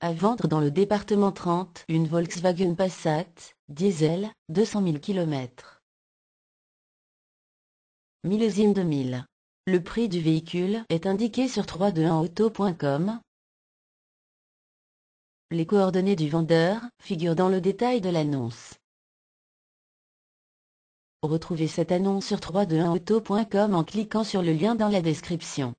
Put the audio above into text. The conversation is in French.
À vendre dans le département 30, une Volkswagen Passat, diesel, 200 000 km. Millésime 2000. Le prix du véhicule est indiqué sur 321auto.com. Les coordonnées du vendeur figurent dans le détail de l'annonce. Retrouvez cette annonce sur 321auto.com en cliquant sur le lien dans la description.